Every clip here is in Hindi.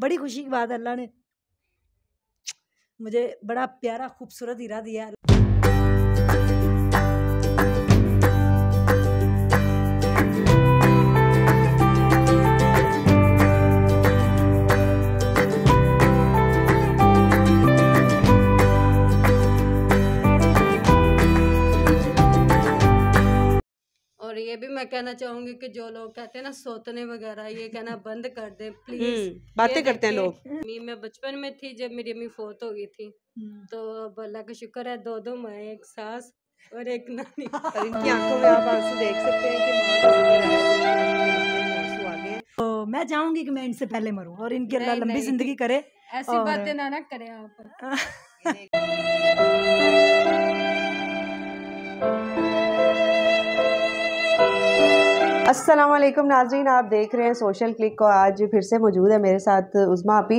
बड़ी खुशी की बात है अल्लाह ने मुझे बड़ा प्यारा खूबसूरत हीरा दिया और ये भी मैं कहना चाहूंगी कि जो लोग कहते हैं ना सोतने वगैरह ये कहना बंद कर दे प्लीज हम्म, बातें करते हैं लोग मी मैं बचपन में थी जब मेरी अम्मी फोत हो गई थी हम्म। तो अल्लाह का शुक्र है दो दो माए एक सास और एक नानी और इनकी आंखों में आप आंसू देख सकते हैं कि तो मैं चाहूंगी कि मैं इनसे पहले मरूं और इनकी अल्लाह लंबी जिंदगी करे ऐसी बातें ना ना करें आप असलम नाजरीन आप देख रहे हैं सोशल क्लिक को आज फिर से मौजूद है मेरे साथ उज़मा आपी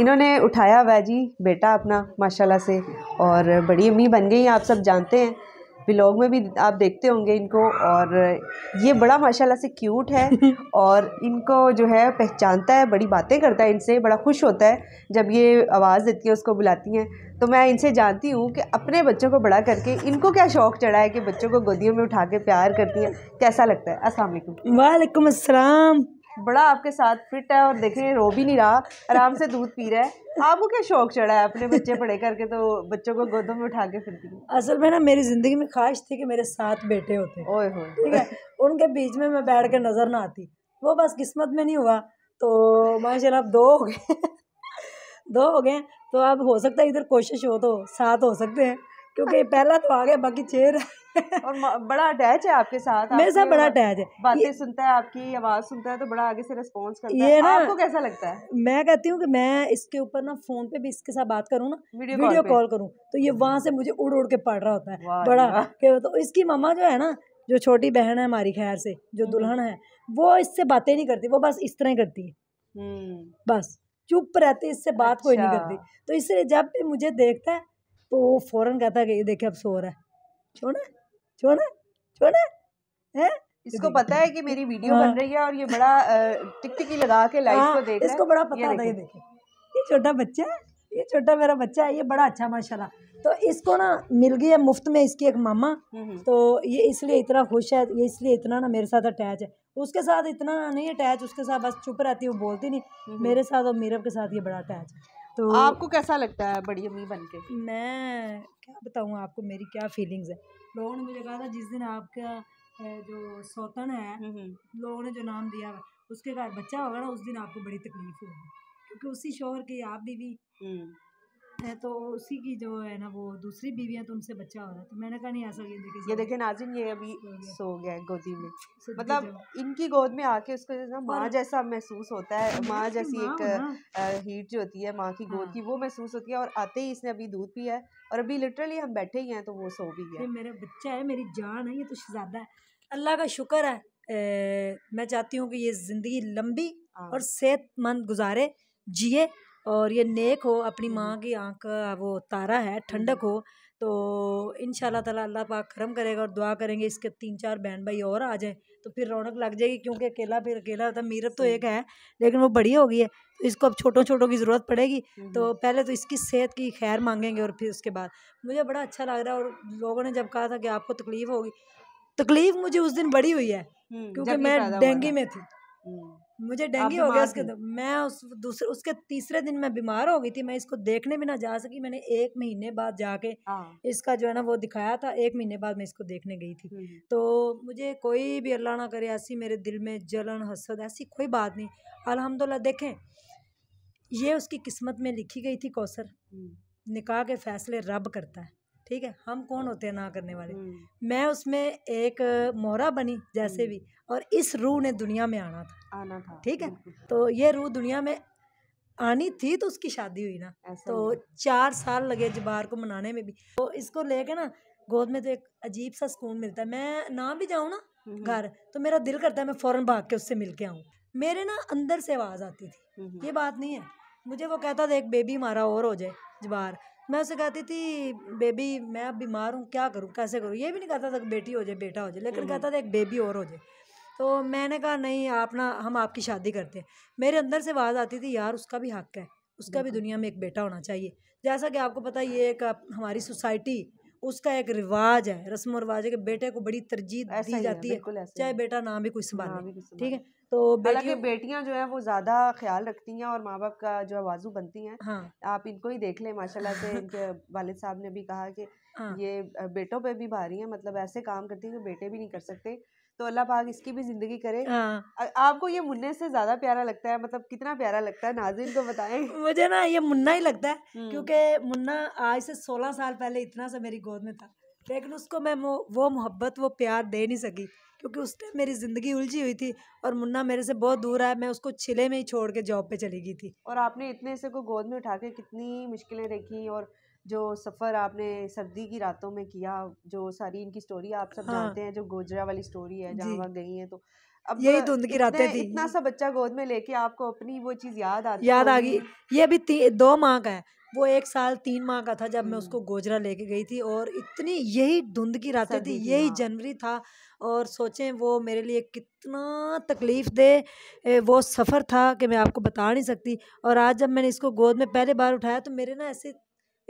इन्होंने उठाया हुआ जी बेटा अपना माशाल्लाह से और बड़ी अम्मी बन गई आप सब जानते हैं ब्लॉग में भी आप देखते होंगे इनको और ये बड़ा माशाल्लाह से क्यूट है और इनको जो है पहचानता है बड़ी बातें करता है इनसे बड़ा खुश होता है जब ये आवाज़ देती है उसको बुलाती हैं तो मैं इनसे जानती हूँ कि अपने बच्चों को बड़ा करके इनको क्या शौक़ चढ़ा है कि बच्चों को गोदियों में उठा के प्यार करती हैं कैसा लगता है असल वालेकुम असलम बड़ा आपके साथ फिट है और देखें रो भी नहीं रहा आराम से दूध पी रहा है आपको क्या शौक चढ़ा है अपने बच्चे पढ़े करके तो बच्चों को गोदों में उठा के फिर असल में ना मेरी ज़िंदगी में ख्वाहिश थी कि मेरे साथ बेटे होते ओए हो ठीक है उनके बीच में मैं बैठ के नज़र ना आती वो बस किस्मत में नहीं हुआ तो माशा अब दो हो गए दो हो गए तो अब हो सकता है इधर कोशिश हो तो साथ हो सकते हैं क्योंकि हाँ। पहला तो आ गया बाकी चेर और बड़ा अटैच है आपके साथ मेरे साथ बड़ा अटैच है बातें सुनता है आपकी आवाज़ सुनता है तो बड़ा आगे से रिस्पॉन्स करता ये है ना, आपको कैसा लगता है मैं कहती हूँ कि मैं इसके ऊपर ना फ़ोन पे भी इसके साथ बात करूँ ना वीडियो वीडियो कॉल करूँ तो ये वहाँ से मुझे उड़ उड़ के पढ़ रहा होता है बड़ा तो इसकी मामा जो है ना जो छोटी बहन है हमारी खैर से जो हम्म। दुल्हन है वो इससे बातें नहीं करती वो बस इस तरह करती है हम्म। बस चुप रहती इससे बात कोई नहीं अच्छा। करती तो इसलिए जब भी मुझे देखता है तो वो फ़ौरन कहता है कि देखिए अब सो रहा है छोड़े छोड़े छोड़े है इसको पता है कि मेरी वीडियो हाँ। बन रही है और ये बड़ा टिकटिकी लगा के लाइव हाँ, को देख इसको बड़ा पता है ये देखिए ये छोटा बच्चा है ये छोटा मेरा बच्चा है ये बड़ा अच्छा माशाल्लाह तो इसको ना मिल गई है मुफ्त में इसकी एक मामा हम्म, हम्म। तो ये इसलिए इतना खुश है ये इसलिए इतना ना मेरे साथ अटैच है उसके साथ इतना नहीं अटैच उसके साथ बस चुप रहती है वो बोलती नहीं हम्म, मेरे साथ और मीरब के साथ ये बड़ा अटैच है तो आपको कैसा लगता है बड़ी अम्मी बन के मैं क्या बताऊँ आपको मेरी क्या फीलिंग्स है लोगों ने मुझे कहा था जिस दिन आपका जो सौतन है हम्म, हम्म। लोगों ने जो नाम दिया है उसके घर बच्चा होगा ना उस दिन आपको बड़ी तकलीफ होगी क्योंकि उसी शोहर की आप भी है तो उसी की जो है ना वो दूसरी बीवियां तो उनसे बच्चा हो रहा है तो मैंने कहा नहीं ऐसा ये जिंदगी ये देखे नाजिम ये अभी सो गया है गोदी में मतलब इनकी गोद में आके उसको ना माँ जैसा महसूस होता है माँ अच्छा, जैसी एक हीट जो होती है माँ की गोद हाँ। की वो महसूस होती है और आते ही इसने अभी दूध पिया है और अभी लिटरली हम बैठे ही हैं तो वो सो भी गया मेरा बच्चा है मेरी जान है ये तो शहजादा है अल्लाह का शुक्र है ए, मैं चाहती हूँ कि ये ज़िंदगी लंबी हाँ। और सेहतमंद गुजारे जिए और ये नेक हो अपनी हम्म। माँ की आँख वो तारा है ठंडक हम्म। हो तो इन ताला अल्लाह पाक खरम करेगा और दुआ करेंगे इसके तीन चार बहन भाई और आ जाए तो फिर रौनक लग जाएगी क्योंकि अकेला फिर अकेला होता मीरत तो एक है लेकिन वो बड़ी हो गई है तो इसको अब छोटों छोटों की ज़रूरत पड़ेगी हम्म, तो पहले तो इसकी सेहत की खैर मांगेंगे और फिर उसके बाद मुझे बड़ा अच्छा लग रहा है और लोगों ने जब कहा था कि आपको तकलीफ़ होगी तकलीफ़ मुझे उस दिन बड़ी हुई है क्योंकि मैं डेंगू में थी मुझे डेंगू हो गया उसके तो मैं उस दूसरे उसके तीसरे दिन मैं बीमार हो गई थी मैं इसको देखने भी ना जा सकी मैंने एक महीने बाद जाके हाँ। इसका जो है ना वो दिखाया था एक महीने बाद मैं इसको देखने गई थी तो मुझे कोई भी अल्लाह ना करे ऐसी मेरे दिल में जलन हसद ऐसी कोई बात नहीं अलहमदुल्ला देखें ये उसकी किस्मत में लिखी गई थी कौसर निकाह के फैसले रब करता है ठीक है हम कौन होते हैं ना करने वाले मैं उसमें एक मोहरा बनी जैसे भी और इस रूह ने दुनिया में आना था आना था ठीक है तो ये रूह दुनिया में आनी थी तो उसकी शादी हुई ना तो चार साल लगे जबार को मनाने में भी तो इसको लेके ना गोद में तो एक अजीब सा सुकून मिलता है मैं ना भी जाऊँ ना घर तो मेरा दिल करता है मैं फ़ौरन भाग के उससे मिल के आऊँ मेरे ना अंदर से आवाज़ आती थी हम्म, हम्म। ये बात नहीं है मुझे वो कहता था एक बेबी हमारा और हो जाए जबार मैं उसे कहती थी बेबी मैं अब बीमार हूँ क्या करूँ कैसे करूँ ये भी नहीं कहता था बेटी हो जाए बेटा हो जाए लेकिन हम्म, कहता था एक बेबी और हो जाए तो मैंने कहा नहीं आप ना हम आपकी शादी करते हैं मेरे अंदर से आवाज़ आती थी यार उसका भी हक है उसका भी दुनिया में एक बेटा होना चाहिए जैसा कि आपको पता ये एक हमारी सोसाइटी उसका एक रिवाज है रस्म रिवाज है कि बेटे को बड़ी तरजीह दी जाती है, चाहे बेटा ना भी कोई संभाले ठीक है तो बेटियों... बेटियां जो है वो ज़्यादा ख्याल रखती हैं और माँ बाप का जो बाजू बनती हैं हाँ। आप इनको ही देख लें माशाल्लाह से इनके वालिद साहब ने भी कहा कि हाँ। ये बेटों पे भी भारी है मतलब ऐसे काम करती है कि बेटे भी नहीं कर सकते तो अल्लाह पाक इसकी भी जिंदगी करे हाँ। आपको ये मुन्ने से ज्यादा प्यारा लगता है मतलब कितना प्यारा लगता है नाजिन को बताएं मुझे ना ये मुन्ना ही लगता है हम्म। क्योंकि मुन्ना आज से सोलह साल पहले इतना सा मेरी गोद में था लेकिन उसको मैं वो मोहब्बत वो प्यार दे नहीं सकी क्योंकि उस टाइम मेरी ज़िंदगी उलझी हुई थी और मुन्ना मेरे से बहुत दूर आया मैं उसको छिले में ही छोड़ के जॉब पे चली गई थी और आपने इतने से को गोद में उठा के कितनी मुश्किलें देखी और जो सफ़र आपने सर्दी की रातों में किया जो सारी इनकी स्टोरी आप सब हाँ। जानते हैं जो गोजरा वाली स्टोरी है जहाँ वहाँ गई हैं तो अब यही धुंध तो की रातें थी इतना सा बच्चा गोद में लेके आपको अपनी वो चीज़ याद आती याद आ गई ये अभी दो माह का है वो एक साल तीन माह का था जब मैं उसको हम्म। गोजरा लेके गई थी और इतनी यही धुंध की रातें थी यही हाँ। जनवरी था और सोचें वो मेरे लिए कितना तकलीफ़ दे वो सफ़र था कि मैं आपको बता नहीं सकती और आज जब मैंने इसको गोद में पहले बार उठाया तो मेरे ना ऐसे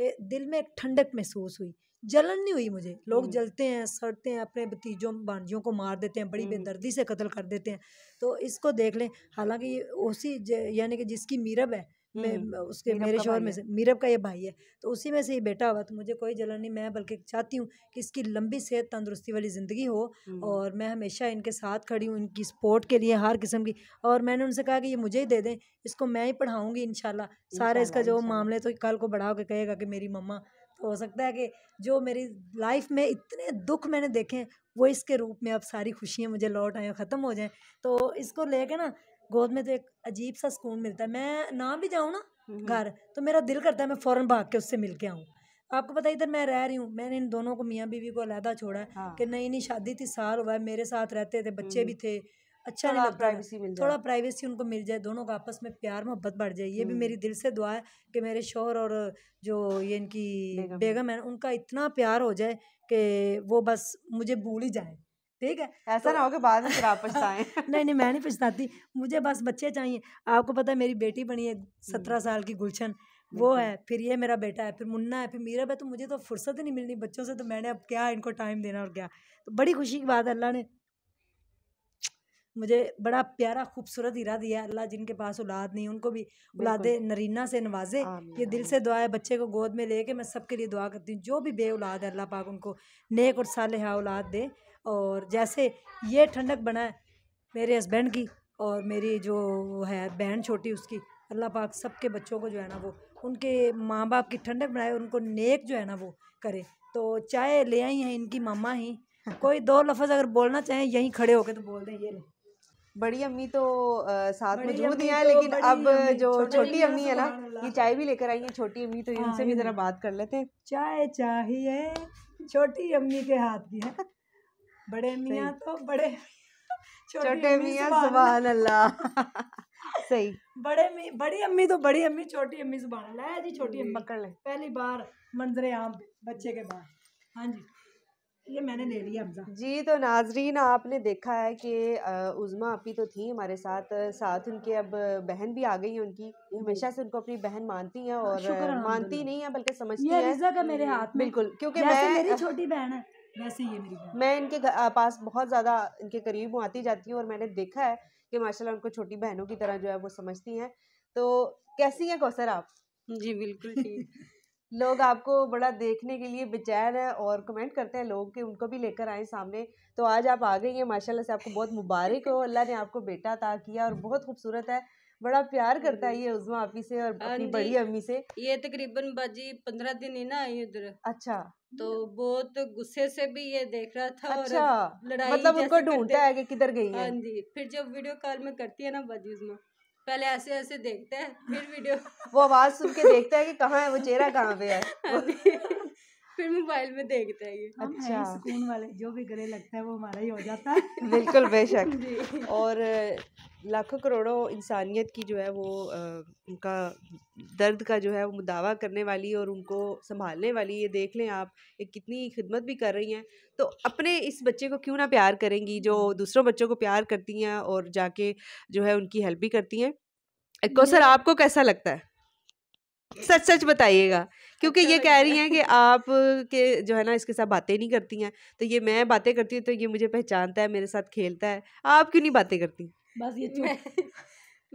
दिल में एक ठंडक महसूस हुई जलन नहीं हुई मुझे लोग जलते हैं सड़ते हैं अपने भतीजों भांजियों को मार देते हैं बड़ी बेदर्दी से कत्ल कर देते हैं तो इसको देख लें हालांकि ये उसी यानी कि जिसकी मीरब है मैं उसके मेरे शोहर में से मीरब का ये भाई है तो उसी में से ही बेटा हुआ तो मुझे कोई जलन नहीं मैं बल्कि चाहती हूँ कि इसकी लंबी सेहत तंदुरुस्ती वाली ज़िंदगी हो और मैं हमेशा इनके साथ खड़ी हूँ इनकी सपोर्ट के लिए हर किस्म की और मैंने उनसे कहा कि ये मुझे ही दे दें इसको मैं ही पढ़ाऊँगी इन सारा इसका जो मामले तो कल को बढ़ा के कहेगा कि मेरी मम्मा तो हो सकता है कि जो मेरी लाइफ में इतने दुख मैंने देखे हैं वो इसके रूप में अब सारी खुशियाँ मुझे लौट आए ख़त्म हो जाएँ तो इसको लेके ना गोद में तो एक अजीब सा सुकून मिलता है मैं ना भी जाऊँ ना हम्म, हम्म। घर तो मेरा दिल करता है मैं फ़ौरन भाग के उससे मिल के आऊँ आपको पता इधर मैं रह रही हूँ मैंने इन दोनों को मियाँ बीवी को अलहदा छोड़ा है हाँ। कि नहीं नहीं शादी थी साल हुआ है मेरे साथ रहते थे बच्चे हम्म। भी थे अच्छा लगता प्राइवेसी मिल थोड़ा प्राइवेसी उनको मिल जाए दोनों का आपस में प्यार मोहब्बत बढ़ जाए ये भी मेरी दिल से दुआ है कि मेरे शोहर और जो ये इनकी बेगम है उनका इतना प्यार हो जाए कि वो बस मुझे भूल ही जाए ठीक है ऐसा तो, ना हो कि बाद में फिर आप पछताए नहीं नहीं मैं नहीं पछताती मुझे बस बच्चे चाहिए आपको पता है मेरी बेटी बनी है सत्रह हम्म। साल की गुलशन वो है फिर ये मेरा बेटा है फिर मुन्ना है फिर मीरा है तो मुझे तो फुर्सत ही नहीं मिलनी बच्चों से तो मैंने अब क्या इनको टाइम देना और क्या तो बड़ी खुशी की बात है अल्लाह ने मुझे बड़ा प्यारा खूबसूरत हीरा दिया अल्लाह जिनके पास औलाद नहीं उनको भी औलादे नरीना से नवाजे ये दिल से दुआ है बच्चे को गोद में लेके मैं सबके लिए दुआ करती हूँ जो भी बे औलाद है अल्लाह पाक उनको नेक और साल औलाद दे और जैसे ये ठंडक बनाए मेरे हस्बैंड की और मेरी जो है बहन छोटी उसकी अल्लाह पाक सबके बच्चों को जो है ना वो उनके माँ बाप की ठंडक बनाए उनको नेक जो है ना वो करे तो चाय ले आई हैं इनकी मामा ही कोई दो लफज अगर बोलना चाहें यहीं खड़े होकर तो बोल दें ये बड़ी अम्मी तो आ, साथ में जरूर दिया है तो लेकिन अब जो छोटी अम्मी है ना ये चाय भी लेकर आई है छोटी अम्मी तो इनसे भी ज़रा बात कर लेते हैं चाय चाहिए छोटी अम्मी के हाथ की है बड़े मियाँ तो बड़े छोटे मियाँ सुभान अल्लाह सही बड़े मी बड़ी अम्मी तो बड़ी अम्मी छोटी अम्मी सुभान अल्लाह है जी छोटी अम्मी पकड़ ले पहली बार मंजरे आम बच्चे के बाहर हाँ जी ये मैंने ले लिया हमजा जी तो नाजरीन आपने देखा है कि उज़मा अपी तो थी हमारे साथ साथ उनके अब बहन भी आ गई है उनकी हमेशा से उनको अपनी बहन मानती हैं हाँ, और मानती नहीं है बल्कि समझती है का मेरे हाथ में बिल्कुल क्योंकि मैं मेरी छोटी बहन है वैसे ही है मेरी बहन मैं इनके पास बहुत ज़्यादा इनके करीब हूँ आती जाती हूँ और मैंने देखा है कि माशाल्लाह उनको छोटी बहनों की तरह जो है वो समझती हैं तो कैसी हैं कौसर आप जी बिल्कुल ठीक लोग आपको बड़ा देखने के लिए बेचैन है और कमेंट करते हैं लोग कि उनको भी लेकर आए सामने तो आज आप आ गई हैं माशाल्लाह से आपको बहुत मुबारक हो अल्लाह ने आपको बेटा ता किया और बहुत खूबसूरत है बड़ा प्यार करता है ये उजमा आपी से और हाँ अपनी बड़ी अम्मी से ये तकरीबन बाजी पंद्रह दिन ही ना आई उधर अच्छा तो हम्म। बहुत गुस्से से भी ये देख रहा था अच्छा, और लड़ाई मतलब उनको ढूंढता है कि किधर गई है हाँ जी फिर जब वीडियो कॉल में करती है ना बदयूजमा पहले ऐसे ऐसे देखता है फिर वीडियो वो आवाज सुन के देखता है कि कहाँ है वो चेहरा कहाँ पे है हाँ फिर मोबाइल में देखते हैं ये अच्छा है सुकून वाले जो भी गले लगता है वो हमारा ही हो जाता है बिल्कुल बेशक और लाखों करोड़ों इंसानियत की जो है वो आ, उनका दर्द का जो है वो दावा करने वाली और उनको संभालने वाली ये देख लें आप ये कितनी खिदमत भी कर रही हैं तो अपने इस बच्चे को क्यों ना प्यार करेंगी जो हम्म। दूसरों बच्चों को प्यार करती हैं और जाके जो है उनकी हेल्प भी करती हैं कौसर आपको कैसा लगता है सच सच बताइएगा क्योंकि ये कह रही हैं कि आप के जो है ना इसके साथ बातें नहीं करती हैं तो ये मैं बातें करती हूँ तो ये मुझे पहचानता है मेरे साथ खेलता है आप क्यों नहीं बातें करती बस ये मैं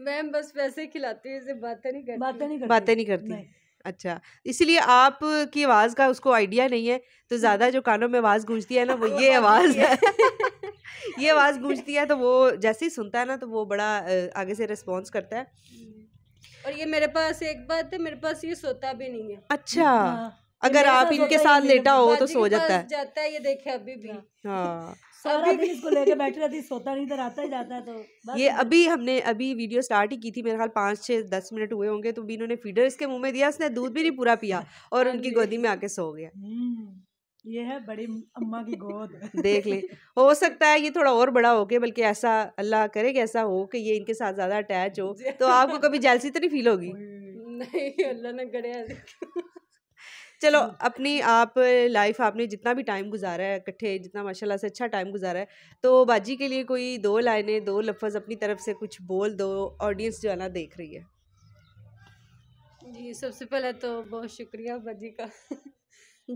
मैं बस वैसे खिलाती हूँ बातें नहीं करती बातें नहीं करती बाते नहीं करती अच्छा इसलिए आप की आवाज़ का उसको आइडिया नहीं है तो हम्म। ज़्यादा जो कानों में आवाज़ गूंजती है ना वो ये आवाज़ है ये आवाज़ गूंजती है तो वो जैसे ही सुनता है ना तो वो बड़ा आगे से रिस्पॉन्स करता है और ये मेरे पास एक बात है मेरे पास ये सोता भी नहीं है अच्छा हाँ। अगर आप इनके साथ लेटा हो तो सो जाता है जाता है ये देखे अभी भी हाँ। हाँ। सारा दिन इसको लेके बैठे रहती सोता नहीं इधर आता ही जाता है तो ये अभी हमने अभी वीडियो स्टार्ट ही की थी मेरे ख्याल पाँच छः दस मिनट हुए होंगे तो भी इन्होंने फीडर इसके मुंह में दिया उसने दूध भी नहीं पूरा पिया और उनकी गोदी में आके सो गया हम्म। ये है बड़ी अम्मा की गोद देख ले हो सकता है ये थोड़ा और बड़ा हो गया बल्कि ऐसा अल्लाह करे कि ऐसा हो कि ये इनके साथ ज़्यादा अटैच हो तो आपको कभी जैलसी तो नहीं फील होगी नहीं अल्लाह ने गड़े चलो अपनी आप लाइफ आपने जितना भी टाइम गुजारा है इकट्ठे जितना माशाल्लाह से अच्छा टाइम गुजारा है तो बाजी के लिए कोई दो लाइनें दो लफ्ज़ अपनी तरफ से कुछ बोल दो ऑडियंस जो है ना देख रही है जी सबसे पहले तो बहुत शुक्रिया बाजी का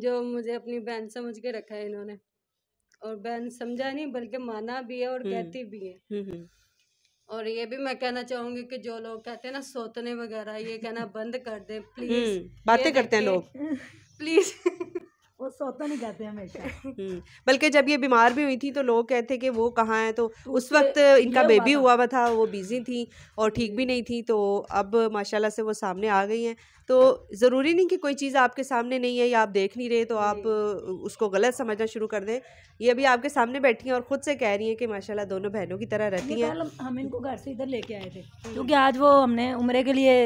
जो मुझे अपनी बहन समझ के रखा है इन्होंने और बहन समझा नहीं बल्कि माना भी है और हम्म। कहती भी है हम्म, हम्म। और ये भी मैं कहना चाहूंगी कि जो लोग कहते हैं ना सोतने वगैरह ये कहना बंद कर दे प्लीज बातें करते हैं लोग प्लीज वो सोता नहीं कहते हमेशा बल्कि जब ये बीमार भी हुई थी तो लोग कहते कि वो कहाँ है तो, तो उस वक्त इनका बेबी हुआ हुआ था वो बिज़ी थी और ठीक भी नहीं थी तो अब माशाल्लाह से वो सामने आ गई हैं तो ज़रूरी नहीं कि कोई चीज़ आपके सामने नहीं है या आप देख नहीं रहे तो आप उसको गलत समझना शुरू कर दें ये अभी आपके सामने बैठी हैं और ख़ुद से कह रही हैं कि माशाल्लाह दोनों बहनों की तरह रहती हैं हम इनको घर से इधर लेके आए थे हम्म। क्योंकि आज वो हमने उम्र के लिए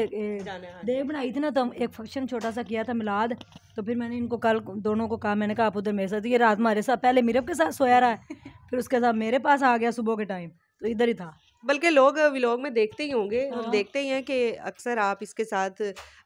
हाँ देख बनाई थी ना तो एक फंक्शन छोटा सा किया था मिलाद तो फिर मैंने इनको कल दोनों को कहा मैंने कहा आप उधर मेरे साथ ये रात हमारे साथ पहले मीरब के साथ सोया रहा है फिर उसके साथ मेरे पास आ गया सुबह के टाइम तो इधर ही था बल्कि लोग व्लॉग में देखते ही होंगे हाँ। हम देखते ही हैं कि अक्सर आप इसके साथ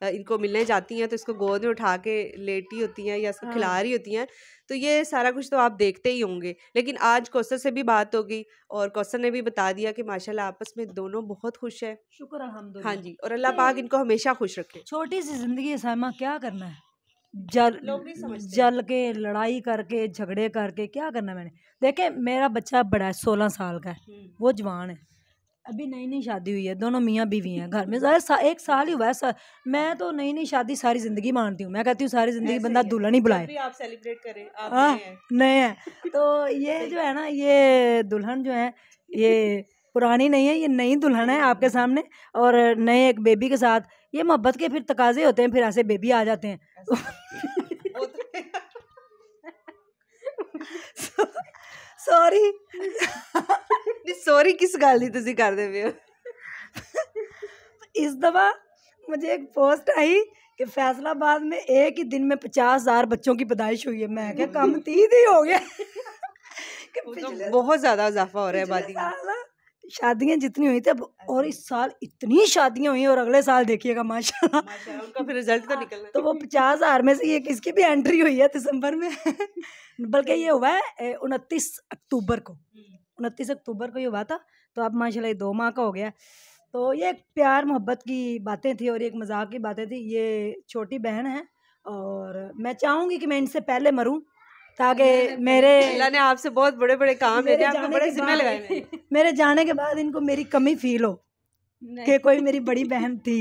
इनको मिलने जाती हैं तो इसको गोद में उठा के लेटी होती हैं या इसको हाँ। खिला रही होती हैं तो ये सारा कुछ तो आप देखते ही होंगे लेकिन आज कौसर से भी बात होगी और कौसर ने भी बता दिया कि माशाल्लाह आपस में दोनों बहुत खुश है शुक्र अलहमद हाँ जी और अल्लाह तो पाक इनको हमेशा खुश रखे छोटी सी जिंदगी सामा क्या करना है जल जल के लड़ाई करके झगड़े करके क्या करना मैंने देखे मेरा बच्चा बड़ा है सोलह साल का है हम्म। वो जवान है अभी नई नई शादी हुई है दोनों मियाँ बीवी हैं घर में सा, एक साल ही हुआ है सा, मैं तो नई नई शादी सारी जिंदगी मानती हूँ मैं कहती हूँ सारी जिंदगी बंदा दुल्हन ही बुलाए आप सेलिब्रेट करें आप हाँ नए हैं तो ये जो है ना ये दुल्हन जो है ये पुरानी नहीं है ये नई दुल्हन है आपके सामने और नए एक बेबी के साथ ये मोहब्बत के फिर तकाजे होते हैं फिर ऐसे बेबी आ जाते हैं सॉरी सॉरी किस गल ਗੱਲ ਦੀ ਤੁਸੀਂ ਕਰਦੇ इस दफा मुझे एक पोस्ट आई कि फैसलाबाद में एक ही दिन में पचास हजार बच्चों की पैदाइश हुई है मैं क्या कम तीन ही हो गया तो बहुत ज्यादा इजाफा हो रहा है आबादी शादियां जितनी हुई थी अब और इस साल इतनी शादियां हुई और अगले साल देखिएगा माशाल्लाह उनका फिर रिजल्ट तो हाँ, निकल तो वो पचास हज़ार में से ये किसकी भी एंट्री हुई है दिसंबर में बल्कि ये हुआ है उनतीस अक्टूबर को हम्म। उनतीस अक्टूबर को ये हुआ था तो अब माशाल्लाह ये दो माह का हो गया तो ये एक प्यार मोहब्बत की बातें थी और एक मजाक की बातें थी ये छोटी बहन है और मैं चाहूँगी कि मैं इनसे पहले मरूँ ताकि मेरे अल्लाह ने आपसे बहुत बड़े बड़े काम मेरे आपको बड़े जिम्मे लगाए मेरे जाने के बाद इनको मेरी कमी फील हो कि कोई मेरी बड़ी बहन थी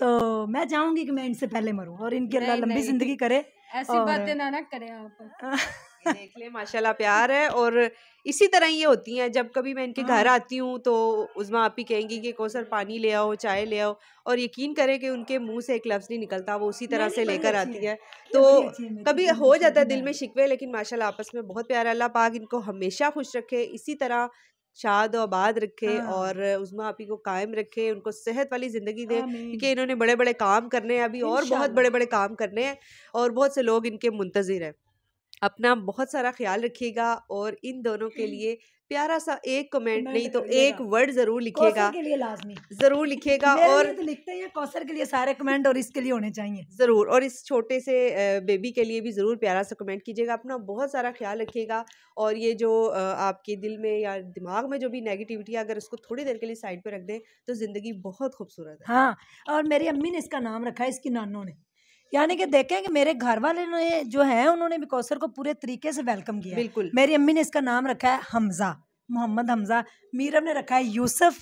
तो मैं चाहूंगी कि मैं इनसे पहले मरूं और इनकी अल्लाह लंबी जिंदगी करे ऐसी बातें ना ना करें आप देख ले माशाल्लाह प्यार है और इसी तरह ये होती हैं जब कभी मैं इनके घर हाँ। आती हूँ तो उजमा आप ही कहेंगी कि कोसर पानी ले आओ चाय ले आओ और यकीन करें कि उनके मुंह से एक लफ्ज़ नहीं निकलता वो उसी तरह से लेकर आती है तो कभी तो, हो जाता है दिल में शिकवे लेकिन माशाल्लाह आपस में बहुत प्यार अल्लाह पाक इनको हमेशा खुश रखे इसी तरह शाद आबाद रखे हाँ। और उजमा आपी को कायम रखे उनको सेहत वाली ज़िंदगी दे क्योंकि इन्होंने बड़े बड़े काम करने हैं अभी और बहुत बड़े बड़े काम करने हैं और बहुत से लोग इनके मुंतज़र हैं अपना बहुत सारा ख्याल रखिएगा और इन दोनों के हम्म। लिए प्यारा सा एक कमेंट नहीं तो एक वर्ड जरूर लिखेगा के लिए लाजमी जरूर लिखेगा और तो लिखते हैं कौसर के लिए सारे कमेंट और इसके लिए होने चाहिए जरूर और इस छोटे से बेबी के लिए भी जरूर प्यारा सा कमेंट कीजिएगा अपना बहुत सारा ख्याल रखिएगा और ये जो आपके दिल में या दिमाग में जो भी नेगेटिविटी है अगर उसको थोड़ी देर के लिए साइड पर रख दें तो ज़िंदगी बहुत खूबसूरत है हाँ और मेरी अम्मी ने इसका नाम रखा है इसकी नानों ने यानी कि देखें कि मेरे घर वाले ने जो है उन्होंने भी कौसर को पूरे तरीके से वेलकम किया बिल्कुल मेरी अम्मी ने इसका नाम रखा है हमजा मोहम्मद हमजा मीरम ने रखा है यूसुफ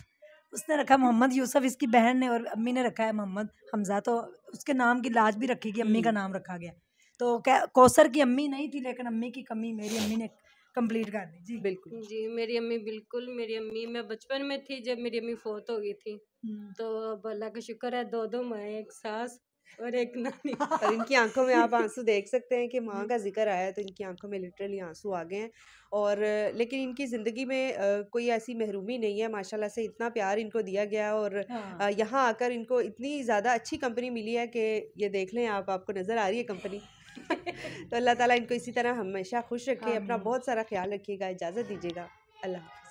उसने रखा मोहम्मद यूसुफ इसकी बहन ने और अम्मी ने रखा है मोहम्मद हमजा तो उसके नाम की लाज भी रखी गई अम्मी का हम्म। नाम रखा गया तो कौसर की अम्मी नहीं थी लेकिन अम्मी की कमी मेरी अम्मी ने कंप्लीट कर दी जी बिल्कुल जी मेरी अम्मी बिल्कुल मेरी अम्मी मैं बचपन में थी जब मेरी अम्मी फोत हो गई थी हम्म। तो अब अल्लाह का शुक्र है दो दो माए एक सास और एक नानी और इनकी आंखों में आप आंसू देख सकते हैं कि माँ हम्म। का जिक्र आया है तो इनकी आंखों में लिटरली आंसू आ गए हैं और लेकिन इनकी ज़िंदगी में कोई ऐसी महरूमी नहीं है माशाल्लाह से इतना प्यार इनको दिया गया और हाँ। यहाँ आकर इनको इतनी ज़्यादा अच्छी कंपनी मिली है कि ये देख लें आप आपको नज़र आ रही है कंपनी तो अल्लाह ताला इनको इसी तरह हमेशा खुश रखे हाँ, अपना हाँ। बहुत सारा ख्याल रखिएगा इजाज़त दीजिएगा अल्लाह